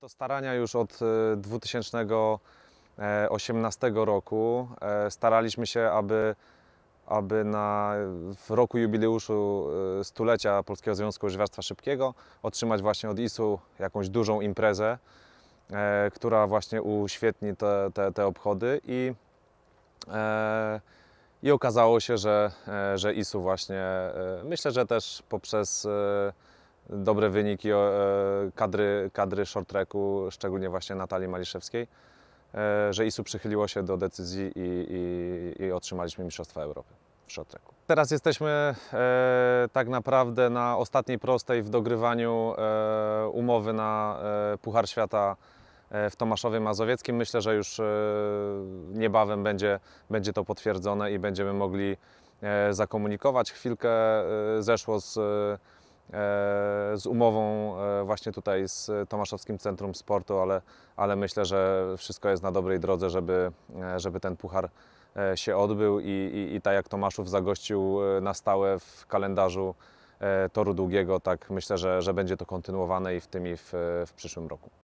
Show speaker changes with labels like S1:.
S1: To starania już od 2018 e, e, roku. E, staraliśmy się, aby, aby na, w roku jubileuszu stulecia Polskiego Związku Łyżwiarstwa Szybkiego otrzymać właśnie od ISU jakąś dużą imprezę, która właśnie uświetni te, te, te obchody i i okazało się, że, że ISU właśnie, myślę, że też poprzez dobre wyniki e, kadry, kadry short tracku, szczególnie właśnie Natalii Maliszewskiej, e, że ISU przychyliło się do decyzji i, i, i otrzymaliśmy Mistrzostwa Europy w short tracku. Teraz jesteśmy e, tak naprawdę na ostatniej prostej w dogrywaniu umowy na Puchar Świata w Tomaszowie Mazowieckim. Myślę, że już niebawem będzie, będzie to potwierdzone i będziemy mogli zakomunikować. Chwilkę zeszło z E, z umową e, właśnie tutaj z Tomaszowskim Centrum Sportu, ale, ale myślę, że wszystko jest na dobrej drodze, żeby, e, żeby ten puchar się odbył i, i, i tak jak Tomaszów zagościł na stałe w kalendarzu toru długiego, tak myślę, że, że będzie to kontynuowane i w tym i w, w przyszłym roku.